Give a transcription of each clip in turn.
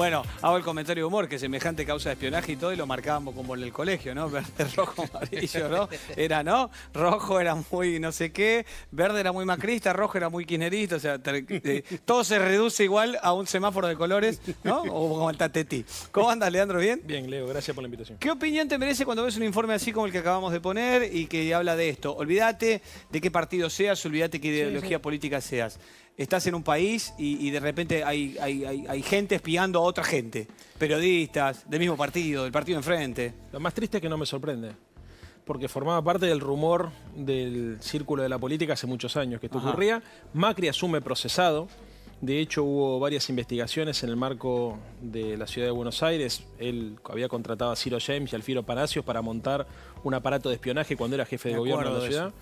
Bueno, hago el comentario de humor, que semejante causa de espionaje y todo, y lo marcábamos como en el colegio, ¿no? Verde, rojo, amarillo, ¿no? Era, ¿no? Rojo era muy no sé qué, verde era muy macrista, rojo era muy kirchnerista, o sea, eh, todo se reduce igual a un semáforo de colores, ¿no? O como el tatetí. ¿Cómo andas, Leandro? ¿Bien? Bien, Leo, gracias por la invitación. ¿Qué opinión te merece cuando ves un informe así como el que acabamos de poner y que habla de esto? Olvídate de qué partido seas, olvídate qué ideología política seas. Estás en un país y, de repente hay, hay, gente espiando a otra gente. Periodistas, del mismo partido, del partido enfrente. Lo más triste es que no me sorprende. Porque formaba parte del rumor del círculo de la política hace muchos años que esto ocurría. Macri asume procesado. De hecho, hubo varias investigaciones en el marco de la ciudad de Buenos Aires. Él había contratado a Ciro James y Alfiro Palacios para montar un aparato de espionaje cuando era jefe de, gobierno de la ciudad.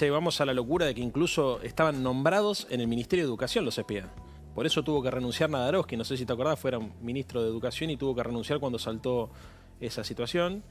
Llevamos a la locura de que incluso estaban nombrados en el Ministerio de Educación los espías. Por eso tuvo que renunciar Nadarovsky, no sé si te acordás, fue ministro de Educación y tuvo que renunciar cuando saltó esa situación.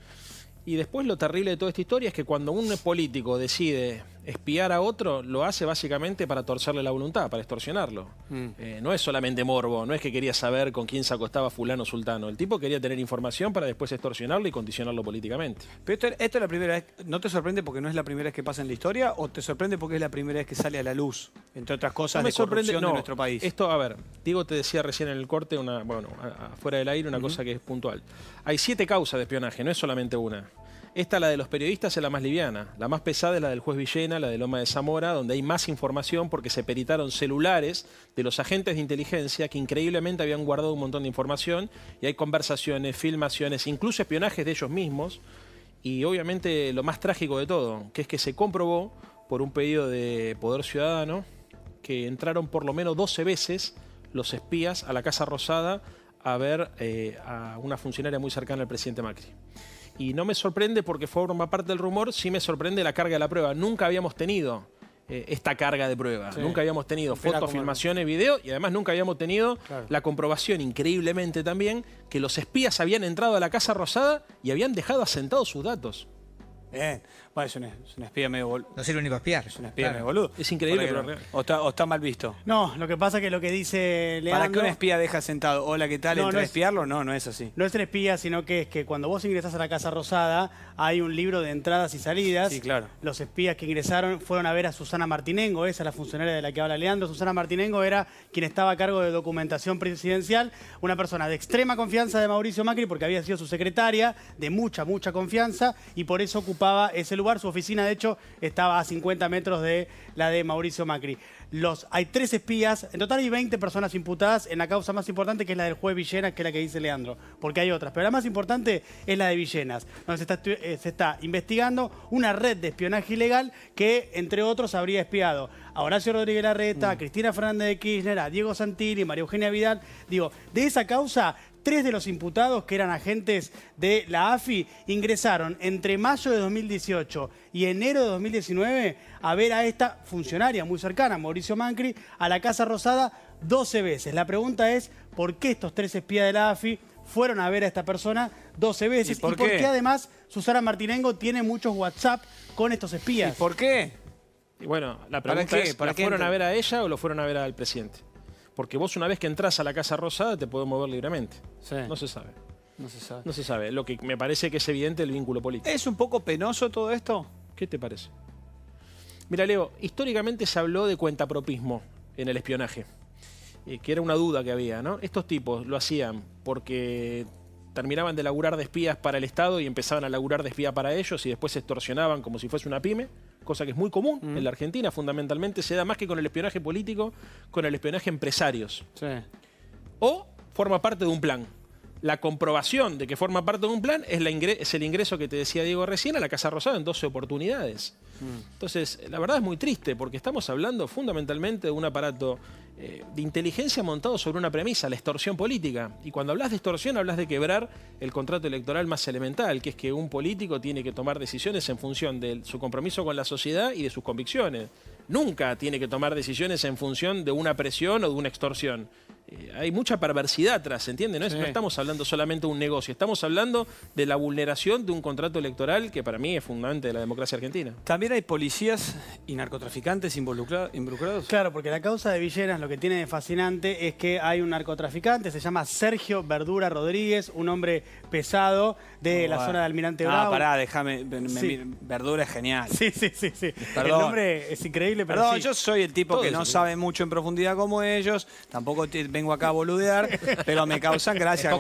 Y después lo terrible de toda esta historia es que cuando un político decide espiar a otro, lo hace básicamente para torcerle la voluntad, para extorsionarlo. Mm. Eh, no es solamente morbo, no es que quería saber con quién se acostaba fulano sultano. El tipo quería tener información para después extorsionarlo y condicionarlo políticamente. Pero esto, es la primera vez, ¿no te sorprende porque no es la primera vez que pasa en la historia o te sorprende porque es la primera vez que sale a la luz, entre otras cosas, no me de corrupción no, de nuestro país? Esto, a ver, Diego te decía recién en el corte, una, bueno, afuera del aire, una cosa que es puntual. Hay siete causas de espionaje, no es solamente una. Esta, la de los periodistas, es la más liviana. La más pesada es la del juez Villena, la de Loma de Zamora, donde hay más información porque se peritaron celulares de los agentes de inteligencia que increíblemente habían guardado un montón de información y hay conversaciones, filmaciones, incluso espionajes de ellos mismos. Y obviamente lo más trágico de todo, que es que se comprobó por un pedido de Poder Ciudadano que entraron por lo menos 12 veces los espías a la Casa Rosada a ver eh, a una funcionaria muy cercana al presidente Macri y no me sorprende porque forma parte del rumor, sí me sorprende la carga de la prueba. Nunca habíamos tenido eh, esta carga de prueba, nunca habíamos tenido fotos, filmaciones, video y además nunca habíamos tenido la comprobación, increíblemente también, que los espías habían entrado a la Casa Rosada y habían dejado asentados sus datos. Bien. Bueno, es un, espía medio boludo. No es el único espiar. Es un espía medio boludo. Es increíble, O está, mal visto. No, lo que pasa es que lo que dice Leandro... ¿Para qué un espía deja sentado? Hola, ¿qué tal? No, no espiarlo? No, no es así. No es el espía, sino que es que cuando vos ingresás a la Casa Rosada hay un libro de entradas y salidas. Sí, claro. Los espías que ingresaron fueron a ver a Susana Martinengo, esa es la funcionaria de la que habla Leandro. Susana Martinengo era quien estaba a cargo de documentación presidencial, una persona de extrema confianza de Mauricio Macri porque había sido su secretaria, de mucha, mucha confianza, y por eso ocupaba ese lugar. Su oficina, de hecho, estaba a 50 metros de la de Mauricio Macri. Los, hay tres espías, en total hay 20 personas imputadas en la causa más importante que es la del juez Villenas, que es la que dice Leandro, porque hay otras, pero la más importante es la de Villenas, donde se está, eh, investigando una red de espionaje ilegal que, entre otros, habría espiado a Horacio Rodríguez Larreta, a mm. Cristina Fernández de Kirchner, a Diego Santilli, María Eugenia Vidal. Digo, de esa causa Tres de los imputados, que eran agentes de la AFI, ingresaron entre mayo de 2018 y enero de 2019 a ver a esta funcionaria muy cercana, Mauricio Mancri, a la Casa Rosada 12 veces. La pregunta es, ¿por qué estos tres espías de la AFI fueron a ver a esta persona 12 veces? ¿Y por, qué? además Susana Martinengo tiene muchos WhatsApp con estos espías? ¿Y por qué? Y bueno, la pregunta es, qué fueron a ver a ella o lo fueron a ver al presidente? porque vos una vez que entras a la Casa Rosada te puedo mover libremente. No se sabe. No se sabe. No se sabe. Lo que me parece que es evidente el vínculo político. ¿Es un poco penoso todo esto? ¿Qué te parece? Mira, Leo, históricamente se habló de cuentapropismo en el espionaje, eh, que era una duda que había, ¿no? Estos tipos lo hacían porque terminaban de laburar de espías para el Estado y empezaban a laburar de espías para ellos y después se extorsionaban como si fuese una pyme cosa que es muy común mm. en la Argentina, fundamentalmente se da más que con el espionaje político, con el espionaje empresarios. O forma parte de un plan. La comprobación de que forma parte de un plan es, el ingreso que te decía Diego recién a la Casa Rosada en 12 oportunidades. Mm. Entonces, la verdad es muy triste porque estamos hablando fundamentalmente de un aparato eh, de inteligencia montado sobre una premisa, la extorsión política. Y cuando hablas de extorsión, hablas de quebrar el contrato electoral más elemental, que es que un político tiene que tomar decisiones en función de su compromiso con la sociedad y de sus convicciones. Nunca tiene que tomar decisiones en función de una presión o de una extorsión. Eh, hay mucha perversidad atrás, ¿entiendes? No, estamos hablando solamente de un negocio, estamos hablando de la vulneración de un contrato electoral que para mí es fundamental de la democracia argentina. También hay policías y narcotraficantes involucrados. Claro, porque la causa de Villeras lo que tiene de fascinante es que hay un narcotraficante, se llama Sergio Verdura Rodríguez, un hombre pesado de la zona de Almirante Brown. Ah, pará, déjame, Verdura es genial. Sí, sí, sí, sí. El nombre es increíble, pero Perdón, yo soy el tipo que no sabe mucho en profundidad como ellos, tampoco vengo tengo acá a boludear, pero me causan Gracias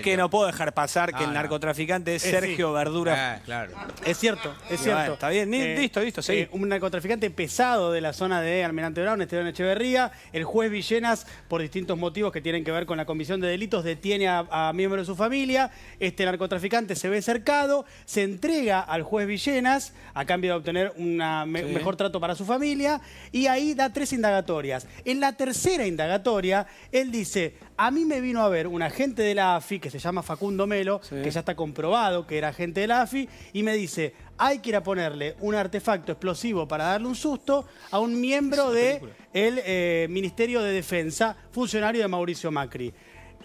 que no puedo dejar pasar que ah, el narcotraficante es, Sergio Verdura. Ah, claro. Es cierto, es cierto. está bien, eh, listo, listo, sí. Eh, un narcotraficante pesado de la zona de Almirante Brown, Esteban Echeverría. El juez Villenas, por distintos motivos que tienen que ver con la comisión de delitos, detiene a, miembros de su familia. Este narcotraficante se ve cercado, se entrega al juez Villenas a cambio de obtener un mejor trato para su familia y ahí da tres indagatorias. En la tercera indagatoria él dice, a mí me vino a ver un agente de la AFI, que se llama Facundo Melo, que ya está comprobado que era agente de la AFI, y me dice, hay que ir a ponerle un artefacto explosivo para darle un susto a un miembro del de eh, Ministerio de Defensa, funcionario de Mauricio Macri.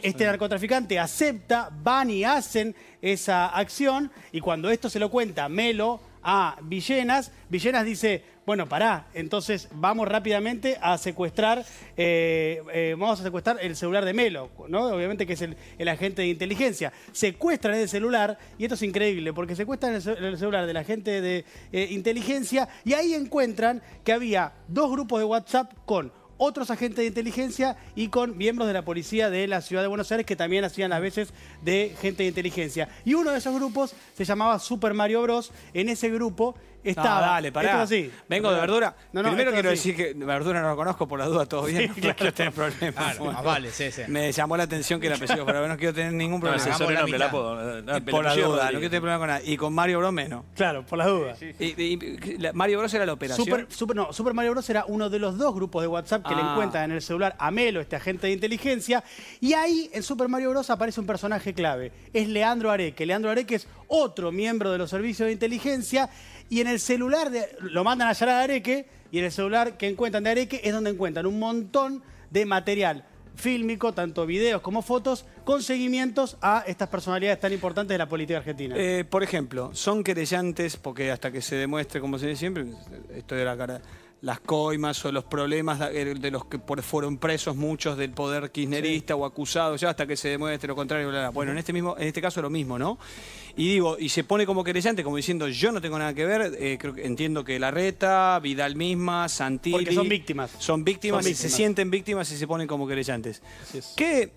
Este narcotraficante acepta, van y hacen esa acción y cuando esto se lo cuenta Melo a Villenas. Villenas dice, bueno, pará, entonces vamos rápidamente a secuestrar, eh, eh, vamos a secuestrar el celular de Melo, ¿no? Obviamente que es el, agente de inteligencia. Secuestran el celular, y esto es increíble, porque secuestran el, celular del agente de eh, inteligencia y ahí encuentran que había dos grupos de WhatsApp con otros agentes de inteligencia y con miembros de la policía de la ciudad de Buenos Aires que también hacían las veces de gente de inteligencia. Y uno de esos grupos se llamaba Super Mario Bros. En ese grupo estaba. No, dale, pará. Esto así. Vengo de verdura. No, no, Primero quiero decir que verdura no lo conozco, por la duda todo bien. No quiero tener problemas. Ah, vale, sí, sí. Me llamó la atención que el apellido, pero no quiero tener ningún problema. No, no, nombre, la por la duda, no quiero tener problema con nada. Y con Mario Bros menos. Claro, por la duda. Mario Bros era la operación. Super, no, super Mario Bros era uno de los dos grupos de WhatsApp que le ah. encuentran en el celular a Melo, este agente de inteligencia. Y ahí en Super Mario Bros aparece un personaje clave. Es Leandro Areque. Leandro Areque es otro miembro de los servicios de inteligencia y en el celular lo mandan a allá a Areque y en el celular que encuentran de Areque es donde encuentran un montón de material fílmico, tanto videos como fotos, con seguimientos a estas personalidades tan importantes de la política argentina. Eh, por ejemplo, son querellantes, porque hasta que se demuestre, como se dice siempre, estoy de la cara las coimas o los problemas de los que fueron presos muchos del poder kirchnerista o acusados, ya hasta que se demuestre lo contrario. Bueno, en este, mismo, en este caso lo mismo, ¿no? Y digo, y se pone como querellante, como diciendo, yo no tengo nada que ver, eh, que, entiendo que Larreta, Vidal misma, Santilli... Porque son víctimas. Son víctimas, y se sienten víctimas y se ponen como querellantes. ¿Qué,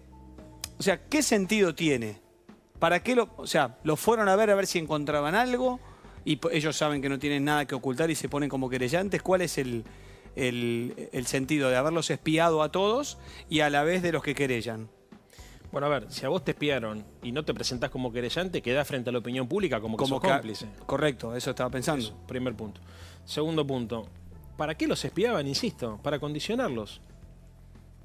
o sea, ¿qué sentido tiene? ¿Para qué lo...? O sea, ¿lo fueron a ver a ver si encontraban algo? y ellos saben que no tienen nada que ocultar y se ponen como querellantes. ¿Cuál es el, sentido de haberlos espiado a todos y a la vez de los que querellan? Bueno, a ver, si a vos te espiaron y no te presentás como querellante, quedás frente a la opinión pública como, sos cómplice. correcto, eso estaba pensando. primer punto. Segundo punto, ¿para qué los espiaban, insisto? Para condicionarlos.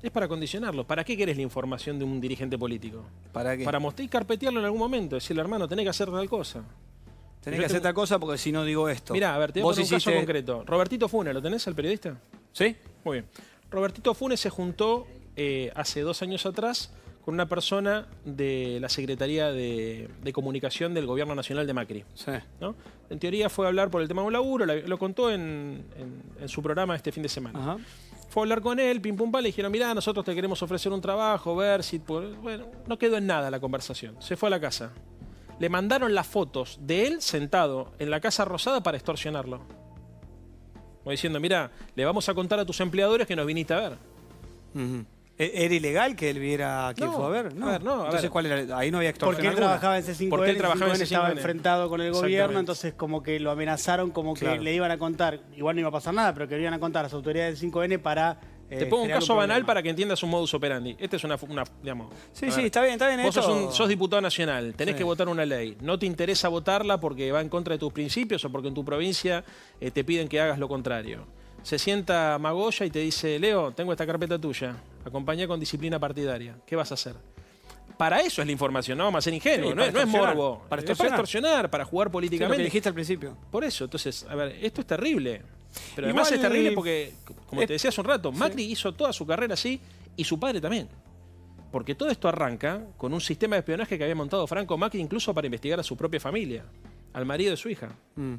Es para condicionarlos. ¿Para qué querés la información de un dirigente político? ¿Para qué? Para mostrar y carpetearlo en algún momento. Decirle, hermano, tenés que hacer tal cosa. Tenés que hacer esta cosa porque si no digo esto. Mira, a ver, te voy a un caso concreto. Robertito Funes, ¿lo tenés al periodista? Sí. Muy bien. Robertito Funes se juntó eh, hace dos años atrás con una persona de la Secretaría de, Comunicación del Gobierno Nacional de Macri. Sí. ¿no? En teoría fue a hablar por el tema de un laburo, lo contó en, su programa este fin de semana. Fue a hablar con él, pim pum pam, le dijeron, mirá, nosotros te queremos ofrecer un trabajo, ver si... Bueno, no quedó en nada la conversación. Se fue a la casa le mandaron las fotos de él sentado en la Casa Rosada para extorsionarlo. Como diciendo, mira, le vamos a contar a tus empleadores que nos viniste a ver. E-, ¿Era ilegal que él viera a fue a ver? No, a ver, no. entonces, ¿cuál era? Ahí no había extorsión. Porque él trabajaba en ese 5 n Porque él trabajaba en estaba enfrentado con el gobierno, entonces como que lo amenazaron, como que le iban a contar, igual no iba a pasar nada, pero que le iban a contar a las autoridades del 5N para eh, te pongo un caso banal para que entiendas un modus operandi. Este es una. digamos, sí, sí, está bien, está bien. Vos Sos, diputado nacional, tenés que votar una ley. No te interesa votarla porque va en contra de tus principios o porque en tu provincia eh, te piden que hagas lo contrario. Se sienta Magoya y te dice, Leo, tengo esta carpeta tuya, acompañá con disciplina partidaria. ¿Qué vas a hacer? Para eso es la información, no vamos a ser ingenuos, no, es, morbo. Para extorsionar. para jugar políticamente. lo dijiste al principio. Por eso, entonces, a ver, esto es terrible. Pero además es terrible porque, como te decía hace un rato, Macri hizo toda su carrera así y su padre también. Porque todo esto arranca con un sistema de espionaje que había montado Franco Macri incluso para investigar a su propia familia, al marido de su hija. Mm.